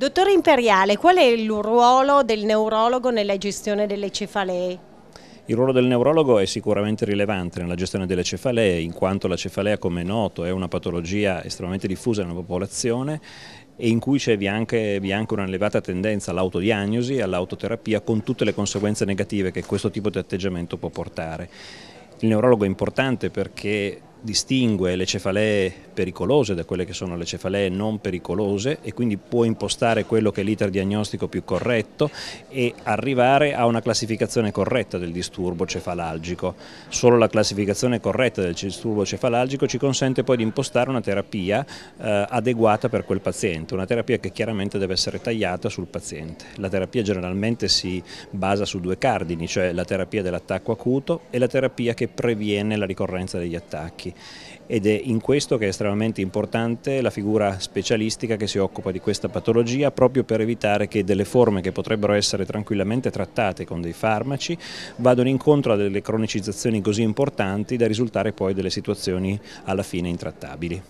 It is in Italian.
Dottore Imperiale, qual è il ruolo del neurologo nella gestione delle cefalee? Il ruolo del neurologo è sicuramente rilevante nella gestione delle cefalee, in quanto la cefalea, come è noto, è una patologia estremamente diffusa nella popolazione e in cui c'è anche, vi è anche un'elevata tendenza all'autodiagnosi e all'autoterapia con tutte le conseguenze negative che questo tipo di atteggiamento può portare. Il neurologo è importante perché distingue le cefalee pericolose da quelle che sono le cefalee non pericolose e quindi può impostare quello che è l'iter diagnostico più corretto e arrivare a una classificazione corretta del disturbo cefalalgico. Solo la classificazione corretta del disturbo cefalalgico ci consente poi di impostare una terapia eh, adeguata per quel paziente, una terapia che chiaramente deve essere tagliata sul paziente. La terapia generalmente si basa su due cardini, cioè la terapia dell'attacco acuto e la terapia che previene la ricorrenza degli attacchi pazienti ed è in questo che è estremamente importante la figura specialistica che si occupa di questa patologia proprio per evitare che delle forme che potrebbero essere tranquillamente trattate con dei farmaci vadano incontro a delle cronicizzazioni così importanti da risultare poi delle situazioni alla fine intrattabili.